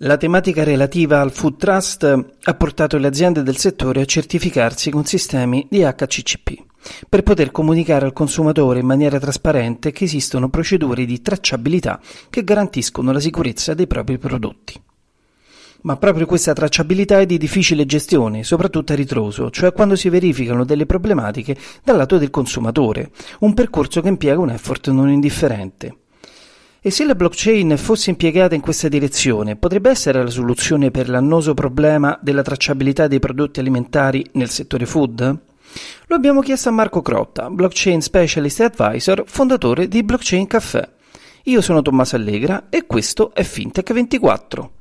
La tematica relativa al Food Trust ha portato le aziende del settore a certificarsi con sistemi di HCCP per poter comunicare al consumatore in maniera trasparente che esistono procedure di tracciabilità che garantiscono la sicurezza dei propri prodotti. Ma proprio questa tracciabilità è di difficile gestione, soprattutto a ritroso, cioè quando si verificano delle problematiche dal lato del consumatore, un percorso che impiega un effort non indifferente. E se la blockchain fosse impiegata in questa direzione, potrebbe essere la soluzione per l'annoso problema della tracciabilità dei prodotti alimentari nel settore food? Lo abbiamo chiesto a Marco Crotta, blockchain specialist e advisor, fondatore di Blockchain Café. Io sono Tommaso Allegra e questo è FinTech24.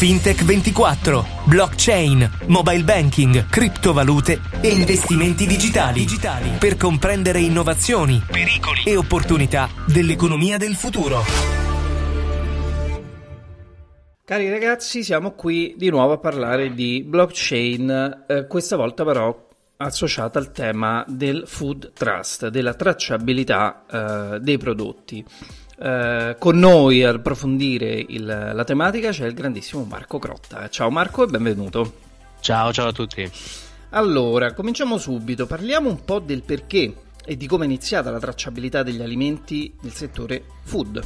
Fintech24, blockchain, mobile banking, criptovalute e investimenti digitali, digitali per comprendere innovazioni, pericoli e opportunità dell'economia del futuro. Cari ragazzi, siamo qui di nuovo a parlare di blockchain, eh, questa volta però associata al tema del food trust, della tracciabilità eh, dei prodotti. Eh, con noi ad approfondire il, la tematica c'è il grandissimo Marco Crotta. Ciao Marco e benvenuto. Ciao, ciao a tutti. Allora, cominciamo subito. Parliamo un po' del perché e di come è iniziata la tracciabilità degli alimenti nel settore food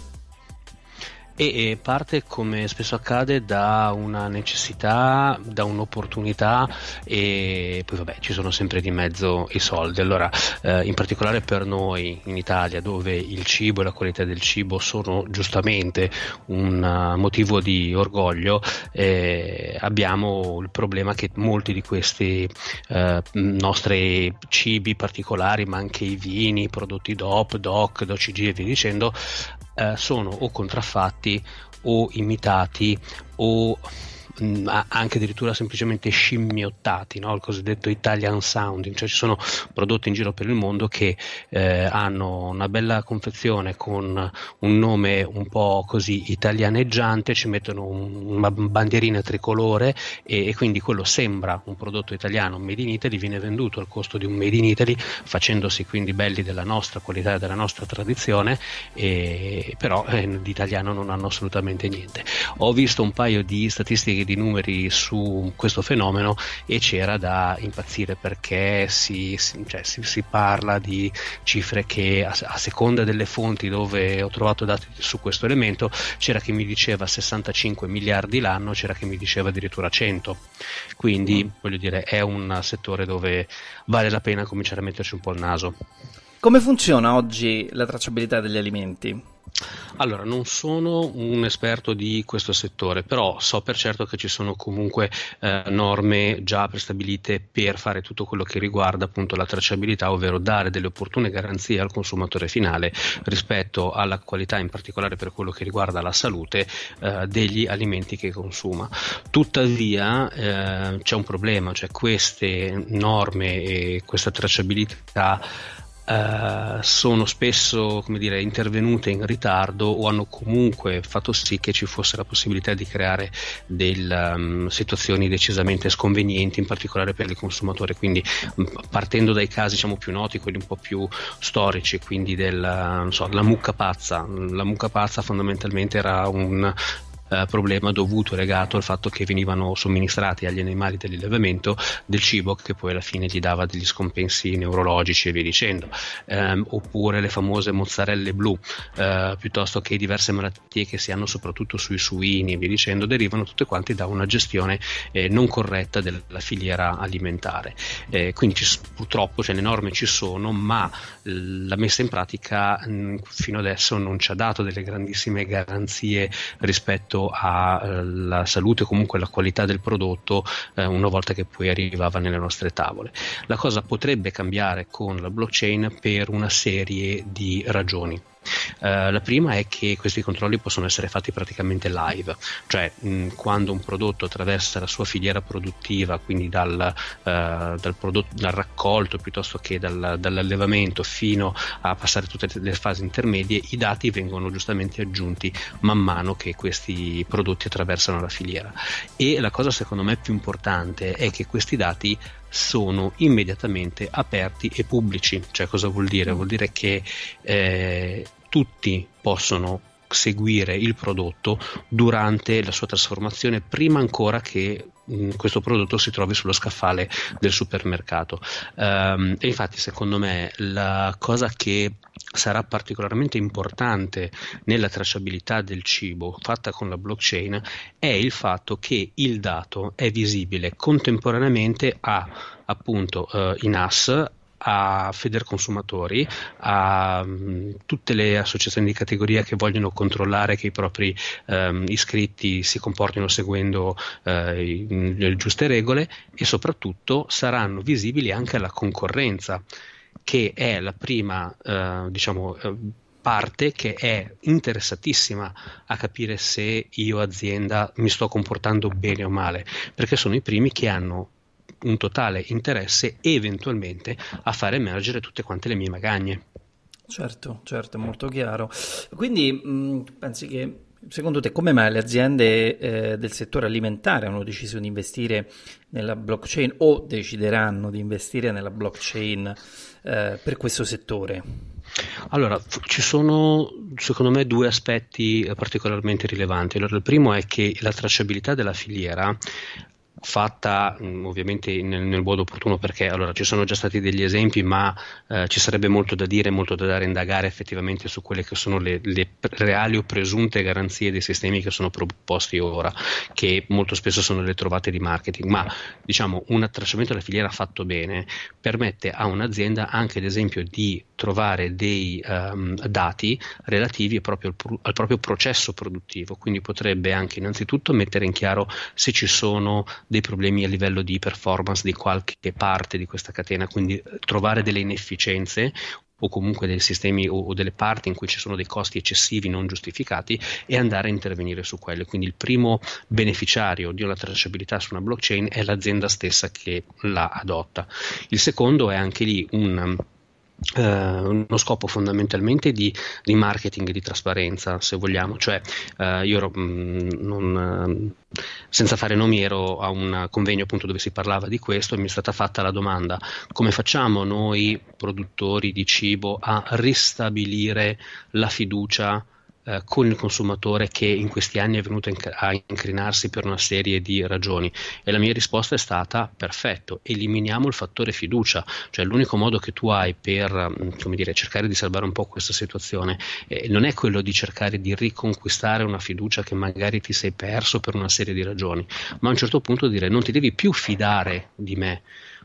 e parte come spesso accade da una necessità, da un'opportunità e poi vabbè ci sono sempre di mezzo i soldi. Allora eh, in particolare per noi in Italia dove il cibo e la qualità del cibo sono giustamente un eh, motivo di orgoglio eh, abbiamo il problema che molti di questi eh, nostri cibi particolari ma anche i vini, i prodotti DOP, DOC, DOCG e via dicendo eh, sono o contraffatti o imitati o anche addirittura semplicemente scimmiottati, no? il cosiddetto Italian sounding, cioè ci sono prodotti in giro per il mondo che eh, hanno una bella confezione con un nome un po' così italianeggiante, ci mettono un, una bandierina tricolore e, e, quindi quello sembra un prodotto italiano, un made in Italy, viene venduto al costo di un made in Italy, facendosi quindi belli della nostra qualità e della nostra tradizione, e, però eh, di italiano non hanno assolutamente niente. Ho visto un paio di statistiche serie di numeri su questo fenomeno e c'era da impazzire perché si, si, cioè, si, si parla di cifre che a, a, seconda delle fonti dove ho trovato dati su questo elemento c'era chi mi diceva 65 miliardi l'anno, c'era chi mi diceva addirittura 100. Quindi mm. voglio dire è un settore dove vale la pena cominciare a metterci un po' il naso. Come funziona oggi la tracciabilità degli alimenti? Allora, non sono un esperto di questo settore, però so per certo che ci sono comunque eh, norme già prestabilite per fare tutto quello che riguarda appunto la tracciabilità, ovvero dare delle opportune garanzie al consumatore finale rispetto alla qualità, in particolare per quello che riguarda la salute, eh, degli alimenti che consuma. Tuttavia eh, c'è un problema, cioè queste norme e questa tracciabilità eh, sono spesso come dire, intervenute in ritardo o hanno comunque fatto sì che ci fosse la possibilità di creare del, um, situazioni decisamente sconvenienti, in particolare per il consumatore. Quindi mm, partendo dai casi diciamo, più noti, quelli un po' più storici, quindi della so, mucca pazza. La mucca pazza fondamentalmente era un eh, problema dovuto legato al fatto che venivano somministrati agli animali dell'allevamento del cibo che poi alla fine gli dava degli scompensi neurologici e via dicendo, eh, oppure le famose mozzarelle blu, eh, piuttosto che diverse malattie che si hanno soprattutto sui suini e via dicendo, derivano tutte quante da una gestione eh, non corretta della filiera alimentare. Eh, quindi ci, purtroppo ce ne norme ci sono, ma la messa in pratica mh, mm, fino adesso non ci ha dato delle grandissime garanzie rispetto alla eh, salute o comunque alla qualità del prodotto eh, una volta che poi arrivava nelle nostre tavole. La cosa potrebbe cambiare con la blockchain per una serie di ragioni. Eh, la prima è che questi controlli possono essere fatti praticamente live, cioè mh, quando un prodotto attraversa la sua filiera produttiva, quindi dal, eh, dal, prodotto, dal raccolto piuttosto che dal, dall'allevamento fino a passare tutte le fasi intermedie, i dati vengono giustamente aggiunti man mano che questi prodotti attraversano la filiera. E la cosa secondo me più importante è che questi dati sono immediatamente aperti e pubblici. Cioè cosa vuol dire? Vuol dire che eh, tutti possono seguire il prodotto durante la sua trasformazione prima ancora che Mm, questo prodotto si trovi sullo scaffale del supermercato. Um, e infatti, secondo me, la cosa che sarà particolarmente importante nella tracciabilità del cibo fatta con la blockchain è il fatto che il dato è visibile contemporaneamente a appunto uh, in AS a Feder Consumatori, a mm, tutte le associazioni di categoria che vogliono controllare che i propri um, iscritti si comportino seguendo uh, le giuste regole e soprattutto saranno visibili anche alla concorrenza, che è la prima, uh, diciamo, uh, parte che è interessatissima a capire se io azienda mi sto comportando bene o male, perché sono i primi che hanno un totale interesse eventualmente a far emergere tutte quante le mie magagne. Certo, certo, molto chiaro. Quindi mh, mm, pensi che Secondo te come mai le aziende eh, del settore alimentare hanno deciso di investire nella blockchain o decideranno di investire nella blockchain eh, per questo settore? Allora, ci sono secondo me due aspetti particolarmente rilevanti. Allora, il primo è che la tracciabilità della filiera fatta mh, mm, ovviamente nel, nel, modo opportuno perché allora ci sono già stati degli esempi ma eh, ci sarebbe molto da dire, molto da dare indagare effettivamente su quelle che sono le, le reali o presunte garanzie dei sistemi che sono proposti ora che molto spesso sono le trovate di marketing ma diciamo un attracciamento della filiera fatto bene permette a un'azienda anche ad esempio di trovare dei um, dati relativi proprio al, al, proprio processo produttivo quindi potrebbe anche innanzitutto mettere in chiaro se ci sono dei problemi a livello di performance di qualche parte di questa catena, quindi eh, trovare delle inefficienze o comunque dei sistemi o, o, delle parti in cui ci sono dei costi eccessivi non giustificati e andare a intervenire su quelle. Quindi il primo beneficiario di una tracciabilità su una blockchain è l'azienda stessa che la adotta. Il secondo è anche lì un eh, uno scopo fondamentalmente di, di marketing e di trasparenza, se vogliamo, cioè eh, io ero, mh, mm, non, eh, senza fare nomi ero a un convegno appunto dove si parlava di questo e mi è stata fatta la domanda come facciamo noi produttori di cibo a ristabilire la fiducia eh, con il consumatore che in questi anni è venuto inc- a incrinarsi per una serie di ragioni e la mia risposta è stata perfetto, eliminiamo il fattore fiducia, cioè l'unico modo che tu hai per mm, dire, cercare di salvare un po' questa situazione eh, non è quello di cercare di riconquistare una fiducia che magari ti sei perso per una serie di ragioni, ma a un certo punto dire non ti devi più fidare di me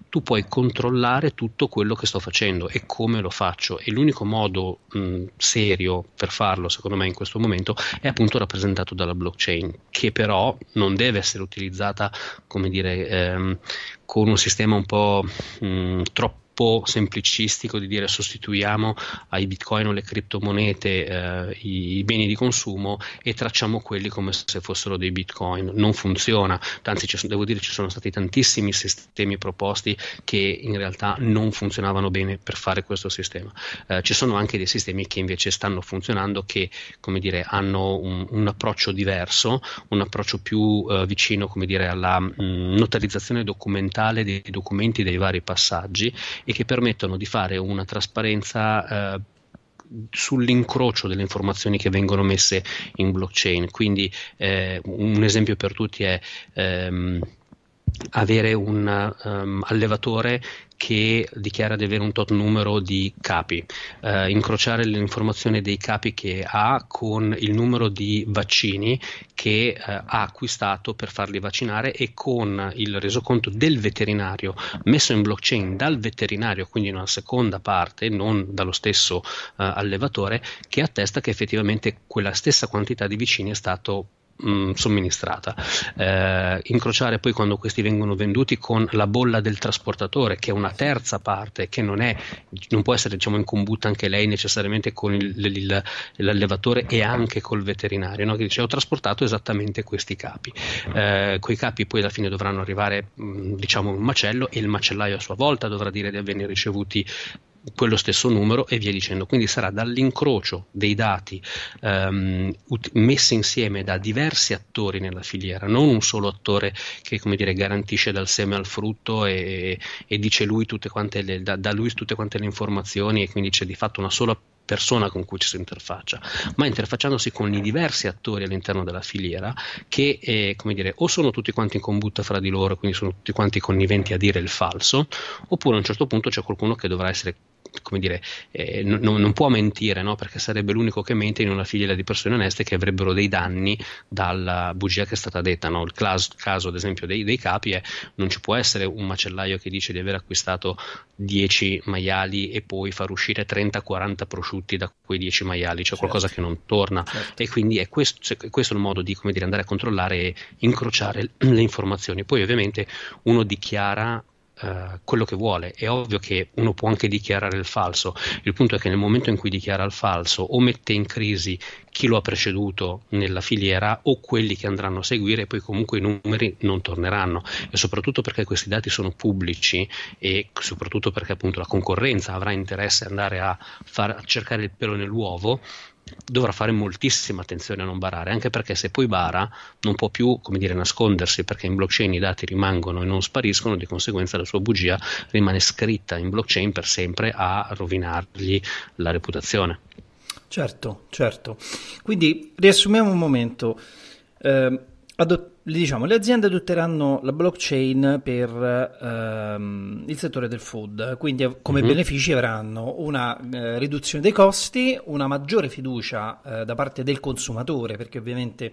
tu puoi controllare tutto quello che sto facendo e come lo faccio e l'unico modo mh, serio per farlo secondo me in questo momento è appunto rappresentato dalla blockchain che però non deve essere utilizzata come dire ehm, con un sistema un po' mh, troppo troppo semplicistico di dire sostituiamo ai bitcoin o alle criptomonete eh, i, i, beni di consumo e tracciamo quelli come se fossero dei bitcoin. Non funziona, anzi ci, devo dire ci sono stati tantissimi sistemi proposti che in realtà non funzionavano bene per fare questo sistema. Eh, ci sono anche dei sistemi che invece stanno funzionando che come dire, hanno un, un approccio diverso, un approccio più eh, vicino come dire, alla mh, mm, notarizzazione documentale dei documenti dei vari passaggi e che permettono di fare una trasparenza eh, sull'incrocio delle informazioni che vengono messe in blockchain. Quindi eh, un esempio per tutti è ehm, avere un um, allevatore che dichiara di avere un tot numero di capi, eh, incrociare l'informazione dei capi che ha con il numero di vaccini che eh, ha acquistato per farli vaccinare e con il resoconto del veterinario messo in blockchain dal veterinario, quindi in una seconda parte, non dallo stesso eh, allevatore, che attesta che effettivamente quella stessa quantità di vaccini è stato mh, mm, somministrata. Eh, incrociare poi quando questi vengono venduti con la bolla del trasportatore, che è una terza parte, che non, è, non può essere diciamo, in combutta anche lei necessariamente con il, il, l'allevatore e anche col veterinario, no? che dice ho trasportato esattamente questi capi. Eh, quei capi poi alla fine dovranno arrivare mh, mm, diciamo, in un macello e il macellaio a sua volta dovrà dire di averne ricevuti quello stesso numero e via dicendo. Quindi sarà dall'incrocio dei dati ehm, ut- messi insieme da diversi attori nella filiera, non un solo attore che dire, garantisce dal seme al frutto e, e dice lui tutte quante le, da, da, lui tutte quante le informazioni e quindi c'è di fatto una sola persona con cui ci si interfaccia, ma interfacciandosi con i diversi attori all'interno della filiera che, eh, come dire, o sono tutti quanti in combutta fra di loro, quindi sono tutti quanti conniventi a dire il falso, oppure a un certo punto c'è qualcuno che dovrà essere come dire, eh, non, non, può mentire, no? perché sarebbe l'unico che mente in una filiera di persone oneste che avrebbero dei danni dalla bugia che è stata detta. No? Il clas- caso, ad esempio, dei, dei, capi è non ci può essere un macellaio che dice di aver acquistato 10 maiali e poi far uscire 30-40 prosciutti da quei 10 maiali, c'è cioè certo. qualcosa che non torna. Certo. E quindi è questo, questo è il modo di dire, andare a controllare e incrociare le informazioni. Poi ovviamente uno dichiara eh, quello che vuole. È ovvio che uno può anche dichiarare il falso, il punto è che nel momento in cui dichiara il falso o mette in crisi chi lo ha preceduto nella filiera o quelli che andranno a seguire, poi comunque i numeri non torneranno e soprattutto perché questi dati sono pubblici e soprattutto perché appunto la concorrenza avrà interesse ad andare a, far, a cercare il pelo nell'uovo dovrà fare moltissima attenzione a non barare, anche perché se poi bara non può più come dire, nascondersi perché in blockchain i dati rimangono e non spariscono, di conseguenza la sua bugia rimane scritta in blockchain per sempre a rovinargli la reputazione. Certo, certo. Quindi riassumiamo un momento. Eh, adott- diciamo, le aziende adotteranno la blockchain per ehm, il settore del food, quindi eh, come mm-hmm. benefici avranno una eh, riduzione dei costi, una maggiore fiducia eh, da parte del consumatore, perché ovviamente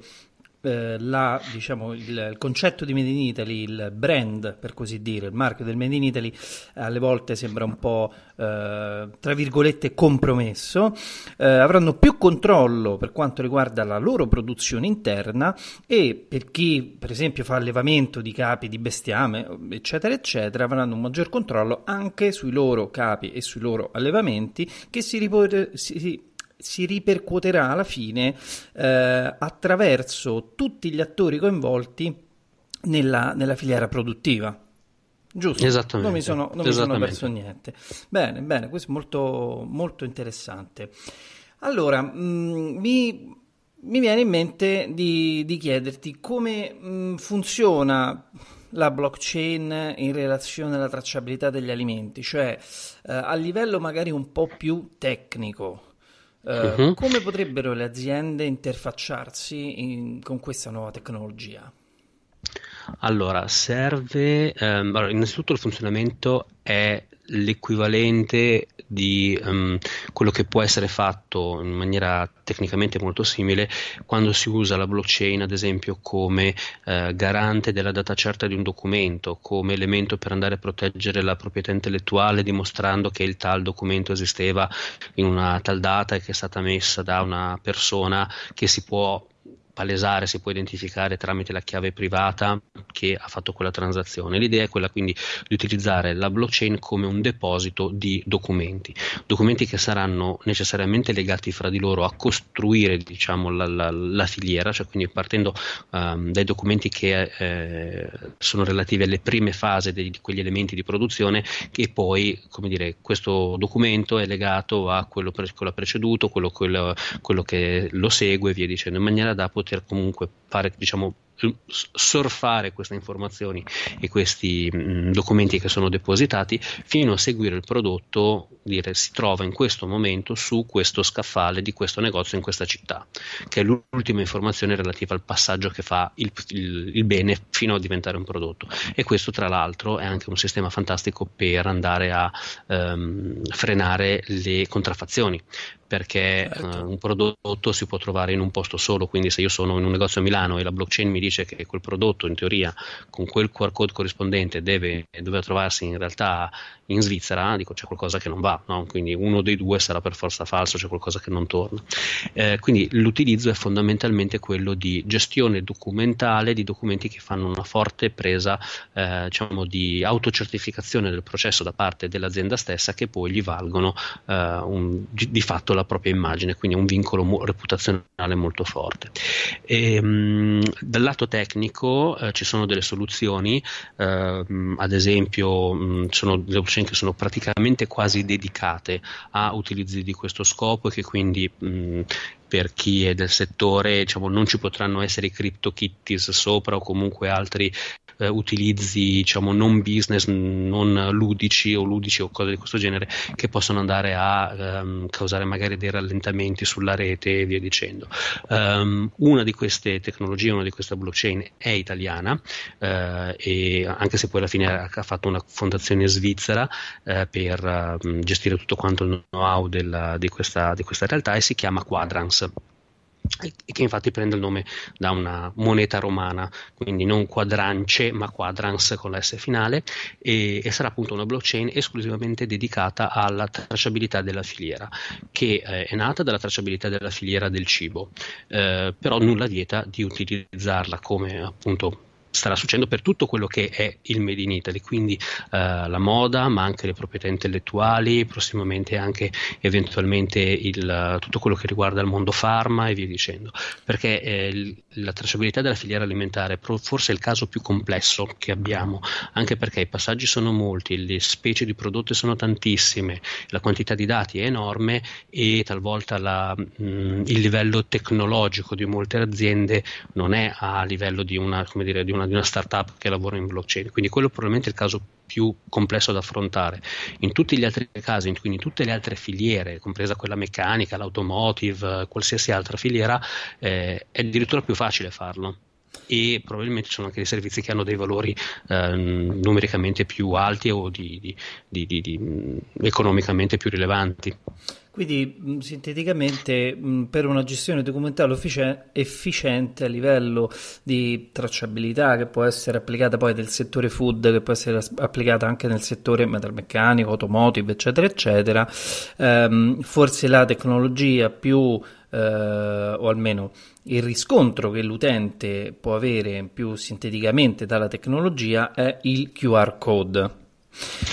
eh, la, diciamo, il, il, concetto di Made in Italy, il brand per così dire, il marchio del Made in Italy alle volte sembra un po' eh, tra virgolette compromesso, eh, avranno più controllo per quanto riguarda la loro produzione interna e per chi per esempio fa allevamento di capi di bestiame eccetera eccetera avranno un maggior controllo anche sui loro capi e sui loro allevamenti che si, ripor- si ripercuoterà alla fine eh, attraverso tutti gli attori coinvolti nella, nella filiera produttiva. Giusto, Esattamente. non mi sono, non mi sono perso niente. Bene, bene, questo è molto, molto interessante. Allora, mh, mm, mi, mi, viene in mente di, di chiederti come mh, mm, funziona la blockchain in relazione alla tracciabilità degli alimenti, cioè eh, a livello magari un po' più tecnico. Uh-huh. Come potrebbero le aziende interfacciarsi in, con questa nuova tecnologia? Allora, serve ehm, allora, innanzitutto il funzionamento è l'equivalente di um, quello che può essere fatto in maniera tecnicamente molto simile quando si usa la blockchain ad esempio come uh, garante della data certa di un documento, come elemento per andare a proteggere la proprietà intellettuale dimostrando che il tal documento esisteva in una tal data e che è stata messa da una persona che si può palesare, si può identificare tramite la chiave privata che ha fatto quella transazione. L'idea è quella quindi di utilizzare la blockchain come un deposito di documenti, documenti che saranno necessariamente legati fra di loro a costruire diciamo, la, la, la filiera, cioè quindi partendo um, dai documenti che eh, sono relativi alle prime fasi di, quegli elementi di produzione e poi come dire, questo documento è legato a quello, che l'ha preceduto, quello, quello, quello che lo segue e via dicendo, in maniera da poter poter comunque fare, diciamo, surfare queste informazioni e questi mh, mm, documenti che sono depositati fino a seguire il prodotto, dire si trova in questo momento su questo scaffale di questo negozio in questa città, che è l'ultima informazione relativa al passaggio che fa il, il, il bene fino a diventare un prodotto. E questo tra l'altro è anche un sistema fantastico per andare a ehm, frenare le contraffazioni, perché certo. uh, un prodotto si può trovare in un posto solo, quindi se io sono in un negozio a Milano e la blockchain mi dice che quel prodotto in teoria con quel QR code corrispondente deve, deve trovarsi in realtà in Svizzera, dico c'è qualcosa che non va, no? quindi uno dei due sarà per forza falso, c'è qualcosa che non torna. Eh, quindi l'utilizzo è fondamentalmente quello di gestione documentale di documenti che fanno una forte presa eh, diciamo di autocertificazione del processo da parte dell'azienda stessa che poi gli valgono eh, un, di, di fatto la propria immagine, quindi è un vincolo mo- reputazionale molto forte. E, ehm, mh, dal lato tecnico eh, ci sono delle soluzioni, eh, ad esempio mh, mm, sono delle opzioni che sono praticamente quasi dedicate a utilizzi di questo scopo e che quindi mm, per chi è del settore diciamo, non ci potranno essere i CryptoKitties sopra o comunque altri eh, utilizzi diciamo, non business, non ludici o ludici o cose di questo genere che possono andare a ehm, causare magari dei rallentamenti sulla rete e via dicendo. Um, una di queste tecnologie, una di queste blockchain è italiana eh, e anche se poi alla fine ha fatto una fondazione svizzera eh, per ehm, gestire tutto quanto il know-how della, di, questa, di questa realtà e si chiama Quadrans che infatti prende il nome da una moneta romana, quindi non quadrance ma quadrans con la S finale, e, e, sarà appunto una blockchain esclusivamente dedicata alla tracciabilità della filiera, che eh, è nata dalla tracciabilità della filiera del cibo, eh, però nulla vieta di utilizzarla come appunto starà succedendo per tutto quello che è il Made in Italy, quindi eh, la moda, ma anche le proprietà intellettuali, prossimamente anche eventualmente il, tutto quello che riguarda il mondo farma e via dicendo, perché eh, la tracciabilità della filiera alimentare è forse il caso più complesso che abbiamo, anche perché i passaggi sono molti, le specie di prodotti sono tantissime, la quantità di dati è enorme e talvolta la, mh, mm, il livello tecnologico di molte aziende non è a livello di una, dire, di una, di una startup che lavora in blockchain, quindi quello è probabilmente il caso più complesso da affrontare. In tutti gli altri casi, quindi in tutte le altre filiere, compresa quella meccanica, l'automotive, qualsiasi altra filiera, eh, è addirittura più facile facile farlo e probabilmente ci sono anche dei servizi che hanno dei valori eh, numericamente più alti o di, di, di, mm, economicamente più rilevanti. Quindi mm, sinteticamente mm, per una gestione documentale efficiente a livello di tracciabilità che può essere applicata poi nel settore food, che può essere applicata anche nel settore metalmeccanico, automotive, eccetera, eccetera, ehm, forse la tecnologia più Uh, o almeno il riscontro che l'utente può avere più sinteticamente dalla tecnologia è il QR code.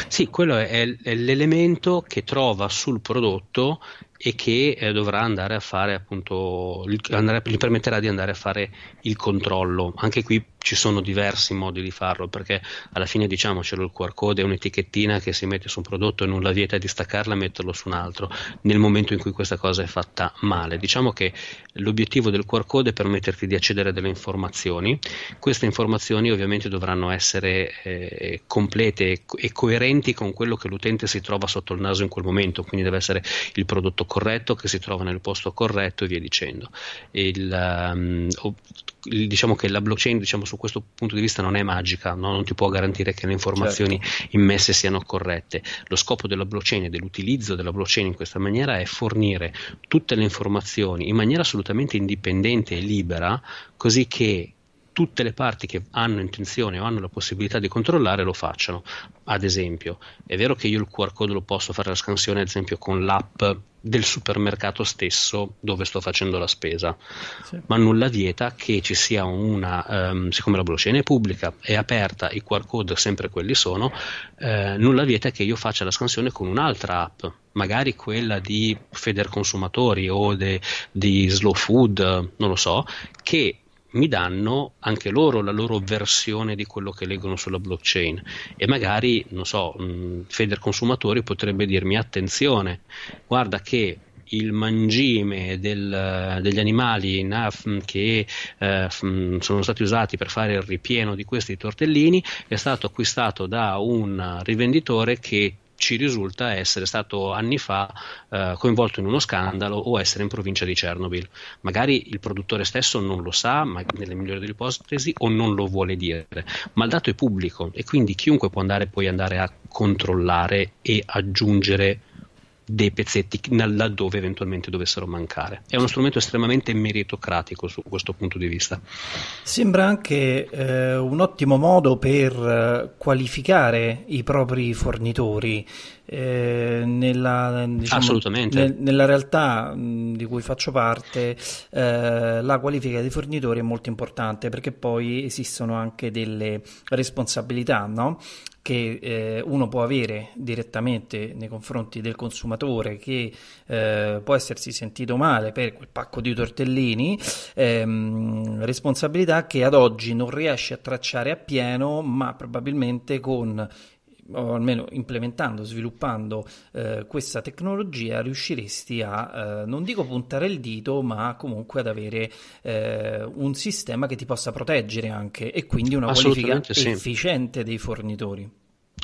Sì, quello è, è l'elemento che trova sul prodotto e che eh, dovrà andare a fare appunto il, andare, gli permetterà di andare a fare il controllo anche qui ci sono diversi modi di farlo perché alla fine diciamocelo il QR code è un'etichettina che si mette su un prodotto e non la vieta di staccarla e metterlo su un altro nel momento in cui questa cosa è fatta male diciamo che l'obiettivo del QR code è permetterti di accedere a delle informazioni queste informazioni ovviamente dovranno essere eh, complete e coerenti con quello che l'utente si trova sotto il naso in quel momento quindi deve essere il prodotto corretto, che si trova nel posto corretto e via dicendo. Il, um, diciamo che la blockchain diciamo, su questo punto di vista non è magica, no? non ti può garantire che le informazioni certo. immesse siano corrette. Lo scopo della blockchain e dell'utilizzo della blockchain in questa maniera è fornire tutte le informazioni in maniera assolutamente indipendente e libera, così che tutte le parti che hanno intenzione o hanno la possibilità di controllare lo facciano. Ad esempio, è vero che io il QR code lo posso fare la scansione, ad esempio, con l'app del supermercato stesso dove sto facendo la spesa, sì. ma nulla vieta che ci sia una, um, siccome la blockchain è pubblica, è aperta, i QR code sempre quelli sono, eh, nulla vieta che io faccia la scansione con un'altra app, magari quella di Feder Consumatori o de, di Slow Food, non lo so, che mi danno anche loro la loro versione di quello che leggono sulla blockchain e magari, non so, mm, Feder Consumatori potrebbe dirmi attenzione, guarda che il mangime del, eh, degli animali mm, che eh, mm, sono stati usati per fare il ripieno di questi tortellini è stato acquistato da un rivenditore che ci risulta essere stato anni fa eh, coinvolto in uno scandalo o essere in provincia di Chernobyl. Magari il produttore stesso non lo sa, ma nelle migliori delle ipotesi, o non lo vuole dire, ma il dato è pubblico e quindi chiunque può andare poi andare a controllare e aggiungere dei pezzetti laddove eventualmente dovessero mancare. È uno strumento estremamente meritocratico su questo punto di vista. Sembra anche eh, un ottimo modo per eh, qualificare i propri fornitori. Eh, nella, diciamo, nel, nella, realtà mh, di cui faccio parte, eh, la qualifica dei fornitori è molto importante perché poi esistono anche delle responsabilità, no? che eh, uno può avere direttamente nei confronti del consumatore che eh, può essersi sentito male per quel pacco di tortellini, ehm, responsabilità che ad oggi non riesce a tracciare appieno, ma probabilmente con o almeno implementando, sviluppando eh, questa tecnologia, riusciresti a, eh, non dico puntare il dito, ma comunque ad avere eh, un sistema che ti possa proteggere anche e quindi una qualifica sì. efficiente dei fornitori.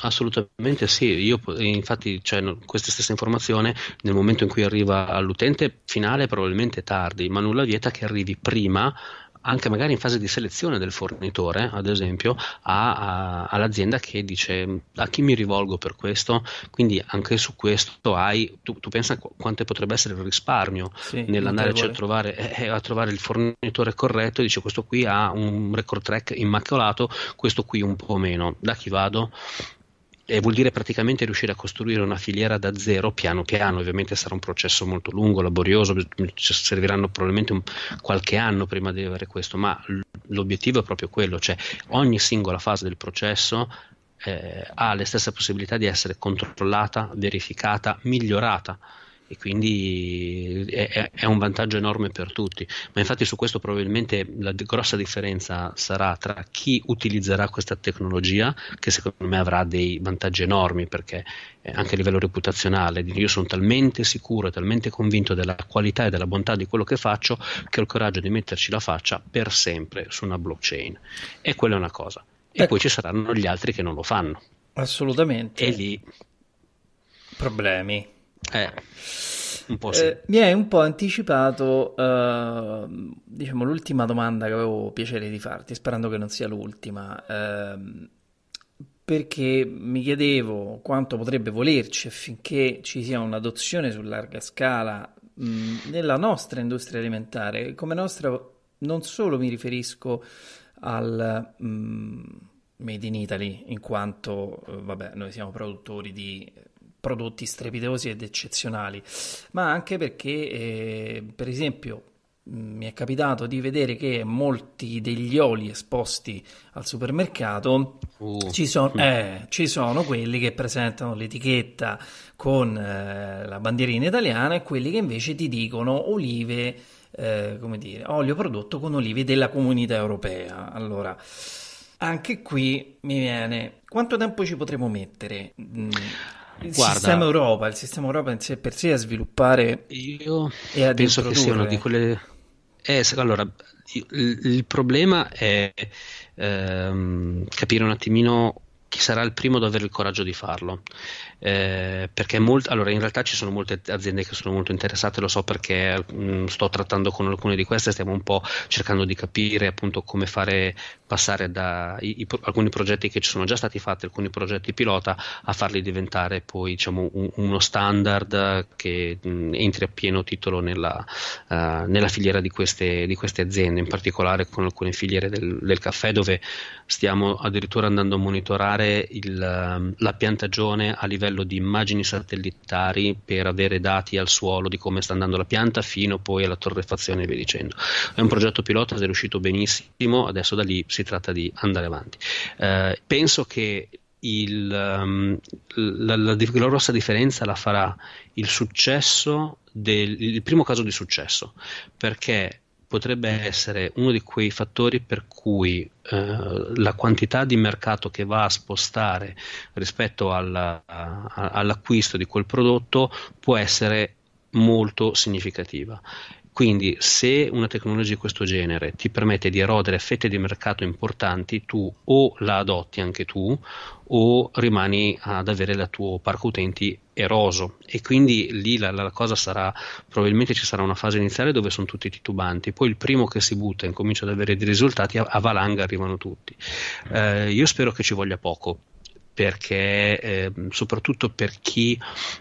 Assolutamente sì, io eh, infatti cioè, questa stessa informazione nel momento in cui arriva all'utente finale probabilmente tardi, ma nulla vieta che arrivi prima anche magari in fase di selezione del fornitore, ad esempio, a, a, all'azienda che dice a chi mi rivolgo per questo, quindi anche su questo hai, tu, tu pensa qu- quanto potrebbe essere il risparmio sì, nell'andare a, trovare, eh, eh, a, trovare, il fornitore corretto e dice questo qui ha un record track immacolato, questo qui un po' meno, da chi vado? eh, vuol dire praticamente riuscire a costruire una filiera da zero piano piano, ovviamente sarà un processo molto lungo, laborioso, ci serviranno probabilmente un, qualche anno prima di avere questo, ma l'obiettivo è proprio quello, cioè ogni singola fase del processo eh, ha le stesse possibilità di essere controllata, verificata, migliorata e quindi è, è, un vantaggio enorme per tutti. Ma infatti su questo probabilmente la grossa differenza sarà tra chi utilizzerà questa tecnologia, che secondo me avrà dei vantaggi enormi perché anche a livello reputazionale, io sono talmente sicuro e talmente convinto della qualità e della bontà di quello che faccio che ho il coraggio di metterci la faccia per sempre su una blockchain. E quella è una cosa. E eh. poi ci saranno gli altri che non lo fanno. Assolutamente. E lì problemi. Eh, un po' sì. eh, mi hai un po' anticipato, eh, diciamo, l'ultima domanda che avevo piacere di farti, sperando che non sia l'ultima. Ehm, perché mi chiedevo quanto potrebbe volerci affinché ci sia un'adozione su larga scala mh, nella nostra industria alimentare. Come nostra non solo mi riferisco al... Mh, Made in Italy, in quanto eh, vabbè, noi siamo produttori di prodotti strepitosi ed eccezionali, ma anche perché, eh, per esempio, mm, mi è capitato di vedere che molti degli oli esposti al supermercato uh. ci, son, eh, ci, sono quelli che presentano l'etichetta con eh, la bandierina italiana e quelli che invece ti dicono olive, eh, come dire, olio prodotto con olive della comunità europea. Allora, anche qui mi viene quanto tempo ci potremo mettere? Mm il Guarda, sistema Europa, il sistema Europa in sé per sé a sviluppare io e ad penso introdurre. che siano di quelle eh, allora il, il problema è ehm, capire un attimino chi sarà il primo ad avere il coraggio di farlo. Eh, perché molt- allora, in realtà ci sono molte aziende che sono molto interessate, lo so perché mh, mm, sto trattando con alcune di queste, stiamo un po' cercando di capire appunto come fare passare da i, i, alcuni progetti che ci sono già stati fatti, alcuni progetti pilota, a farli diventare poi diciamo, un, uno standard che mh, mm, entri a pieno titolo nella, uh, nella filiera di queste, di queste, aziende, in particolare con alcune filiere del, del caffè dove stiamo addirittura andando a monitorare migliorare il, ehm, la piantagione a livello di immagini satellitari per avere dati al suolo di come sta andando la pianta fino poi alla torrefazione e via dicendo. È un progetto pilota, è riuscito benissimo, adesso da lì si tratta di andare avanti. Eh, penso che il, um, la, la, la, grossa differenza la farà il successo del il primo caso di successo perché potrebbe essere uno di quei fattori per cui eh, la quantità di mercato che va a spostare rispetto alla, a, all'acquisto di quel prodotto può essere molto significativa. Quindi se una tecnologia di questo genere ti permette di erodere fette di mercato importanti, tu o la adotti anche tu o rimani ad avere il tuo parco utenti eroso e quindi lì la, la, cosa sarà probabilmente ci sarà una fase iniziale dove sono tutti titubanti poi il primo che si butta e incomincia ad avere dei risultati a, a valanga arrivano tutti eh, io spero che ci voglia poco perché eh, soprattutto per chi,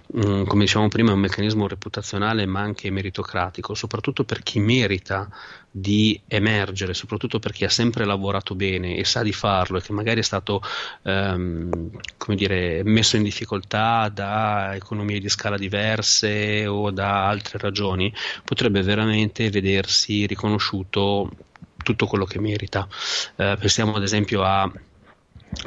mh, mm, come dicevamo prima, è un meccanismo reputazionale ma anche meritocratico, soprattutto per chi merita di emergere, soprattutto per chi ha sempre lavorato bene e sa di farlo e che magari è stato ehm, come dire, messo in difficoltà da economie di scala diverse o da altre ragioni, potrebbe veramente vedersi riconosciuto tutto quello che merita. Eh, pensiamo ad esempio a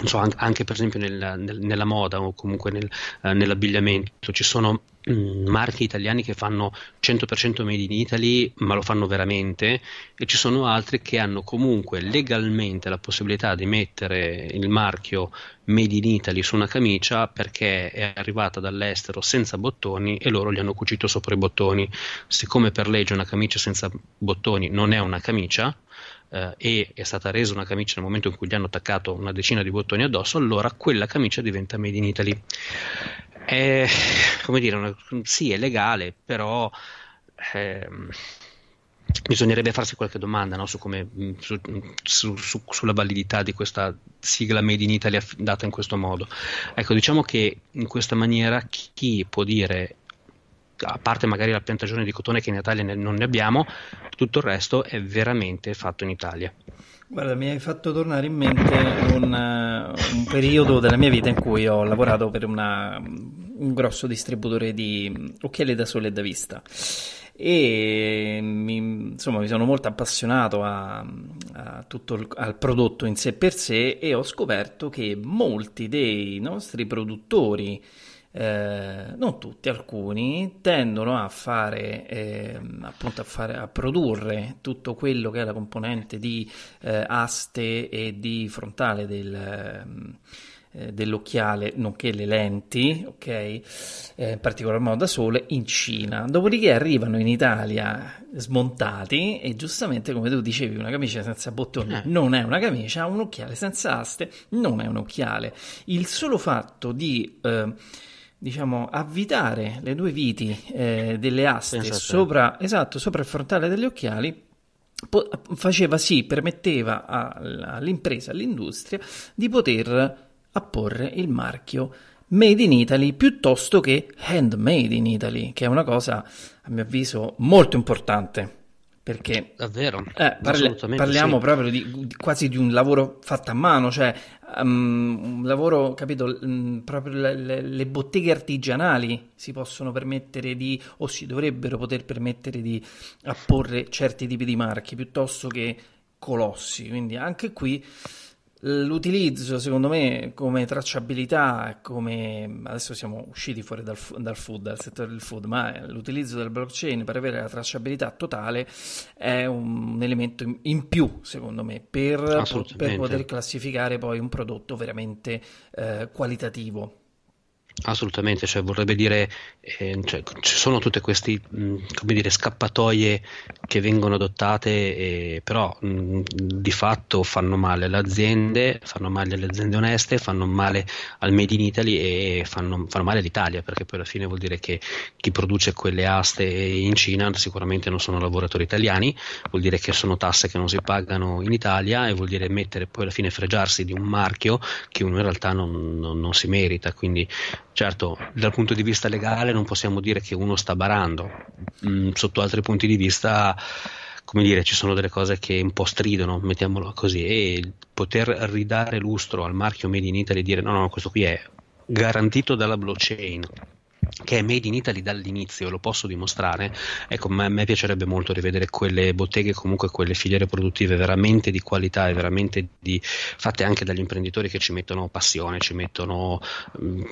So, anche per esempio nel, nel, nella moda o comunque nel, eh, nell'abbigliamento ci sono mm, marchi italiani che fanno 100% made in Italy ma lo fanno veramente e ci sono altri che hanno comunque legalmente la possibilità di mettere il marchio made in Italy su una camicia perché è arrivata dall'estero senza bottoni e loro gli hanno cucito sopra i bottoni siccome per legge una camicia senza bottoni non è una camicia eh, e è stata resa una camicia nel momento in cui gli hanno attaccato una decina di bottoni addosso, allora quella camicia diventa made in Italy. È, come dire, una, sì, è legale, però eh, bisognerebbe farsi qualche domanda no, su come, su, su, sulla validità di questa sigla Made in Italy data in questo modo. Ecco, diciamo che in questa maniera chi può dire a parte magari la piantagione di cotone che in Italia ne, non ne abbiamo, tutto il resto è veramente fatto in Italia. Guarda, mi hai fatto tornare in mente un, eh, un periodo della mia vita in cui ho lavorato per una, un grosso distributore di occhiali da sole e da vista e mi, insomma mi sono molto appassionato a, a tutto il, al prodotto in sé per sé e ho scoperto che molti dei nostri produttori eh, non tutti, alcuni tendono a fare, eh, appunto a, fare, a produrre tutto quello che è la componente di eh, aste e di frontale del ehm, eh, dell'occhiale, nonché le lenti, ok? Eh, in particolar modo da sole, in Cina. Dopodiché arrivano in Italia smontati e giustamente, come tu dicevi, una camicia senza bottoni eh. non è una camicia, un occhiale senza aste non è un occhiale. Il solo fatto di... Eh, diciamo, avvitare le due viti eh, delle aste sopra, esatto, sopra il frontale degli occhiali po- faceva sì, permetteva a, all'impresa, all'industria di poter apporre il marchio Made in Italy piuttosto che Handmade in Italy, che è una cosa a mio avviso molto importante. Perché Davvero, eh, parli- parliamo sì. proprio di, di, quasi di un lavoro fatto a mano, cioè um, un lavoro, capito, um, proprio le, le, le, botteghe artigianali si possono permettere di, o si dovrebbero poter permettere di apporre certi tipi di marchi piuttosto che colossi, quindi anche qui L'utilizzo, secondo me, come tracciabilità, come adesso siamo usciti fuori dal, dal, food, dal settore del food, ma l'utilizzo del blockchain per avere la tracciabilità totale è un, elemento in più, secondo me, per, per poter classificare poi un prodotto veramente eh, qualitativo. Assolutamente, cioè vorrebbe dire, eh, cioè, ci sono tutte queste mh, mm, dire, scappatoie che vengono adottate, e, eh, però mh, mm, di fatto fanno male alle aziende, fanno male alle aziende oneste, fanno male al Made in Italy e fanno, fanno male all'Italia, perché poi alla fine vuol dire che chi produce quelle aste in Cina sicuramente non sono lavoratori italiani, vuol dire che sono tasse che non si pagano in Italia e vuol dire mettere poi alla fine fregiarsi di un marchio che uno in realtà non, non, non si merita. Quindi Certo, dal punto di vista legale non possiamo dire che uno sta barando, mm, sotto altri punti di vista, come dire, ci sono delle cose che un po' stridono, mettiamolo così, e poter ridare lustro al marchio Made in Italy e dire no, no, questo qui è garantito dalla blockchain, che è made in Italy dall'inizio, lo posso dimostrare. Ecco, a me piacerebbe molto rivedere quelle botteghe, comunque quelle filiere produttive veramente di qualità e veramente di, fatte anche dagli imprenditori che ci mettono passione, ci mettono mm,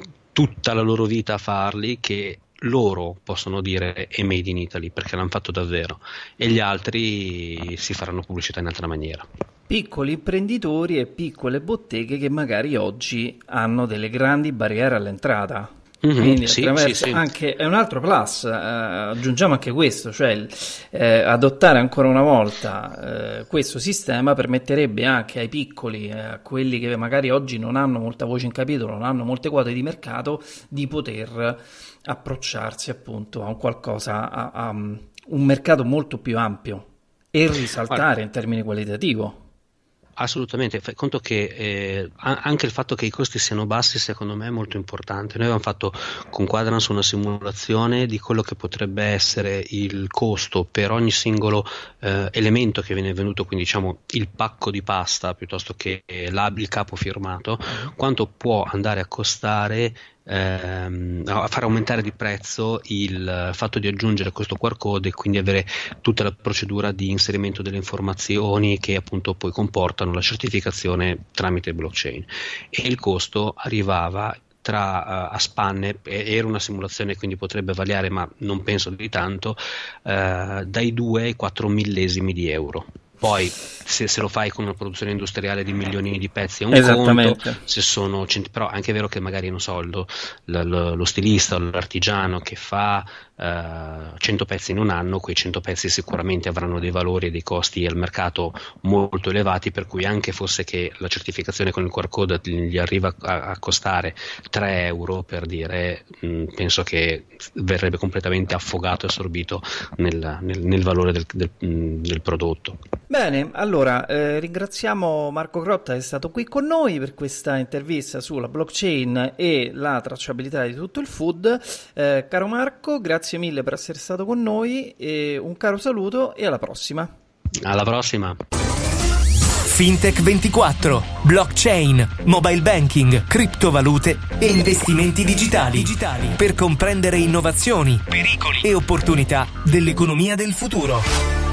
tutta la loro vita a farli che loro possono dire è made in Italy perché l'hanno fatto davvero e gli altri si faranno pubblicità in altra maniera. Piccoli imprenditori e piccole botteghe che magari oggi hanno delle grandi barriere all'entrata. Mm-hmm, Quindi sì, attraverso sì, anche è un altro plus, eh, aggiungiamo anche questo, cioè eh, adottare ancora una volta eh, questo sistema permetterebbe anche ai piccoli, eh, a quelli che magari oggi non hanno molta voce in capitolo, non hanno molte quote di mercato, di poter approcciarsi appunto a un qualcosa, a, a mm, un mercato molto più ampio e risaltare Guarda. in termini qualitativi. Assolutamente, fai conto che eh, anche il fatto che i costi siano bassi secondo me è molto importante. Noi abbiamo fatto con Quadrans una simulazione di quello che potrebbe essere il costo per ogni singolo eh, elemento che viene venduto, quindi diciamo il pacco di pasta piuttosto che eh, il capo firmato, mm-hmm. quanto può andare a costare ehm, a far aumentare di prezzo il eh, fatto di aggiungere questo QR code e quindi avere tutta la procedura di inserimento delle informazioni che appunto poi comportano la certificazione tramite blockchain e il costo arrivava tra, uh, a spanne, era una simulazione quindi potrebbe variare ma non penso di tanto, uh, dai 2 ai 4 millesimi di euro. Poi se, se, lo fai con una produzione industriale di milioni di pezzi è un conto, sono, però anche è vero che magari non so, lo, lo, lo stilista o l'artigiano che fa uh, eh, 100 pezzi in un anno, quei 100 pezzi sicuramente avranno dei valori e dei costi al mercato molto elevati, per cui anche fosse che la certificazione con il QR code gli arriva a, a costare 3 euro per dire, mh, mm, penso che verrebbe completamente affogato e assorbito nel, nel, nel valore del, del, mm, del prodotto. Bene, allora eh, ringraziamo Marco Crotta che è stato qui con noi per questa intervista sulla blockchain e la tracciabilità di tutto il food. Eh, caro Marco, grazie mille per essere stato con noi, un caro saluto e alla prossima. Alla prossima. Fintech 24, blockchain, mobile banking, criptovalute e investimenti digitali, digitali per comprendere innovazioni, pericoli e opportunità dell'economia del futuro.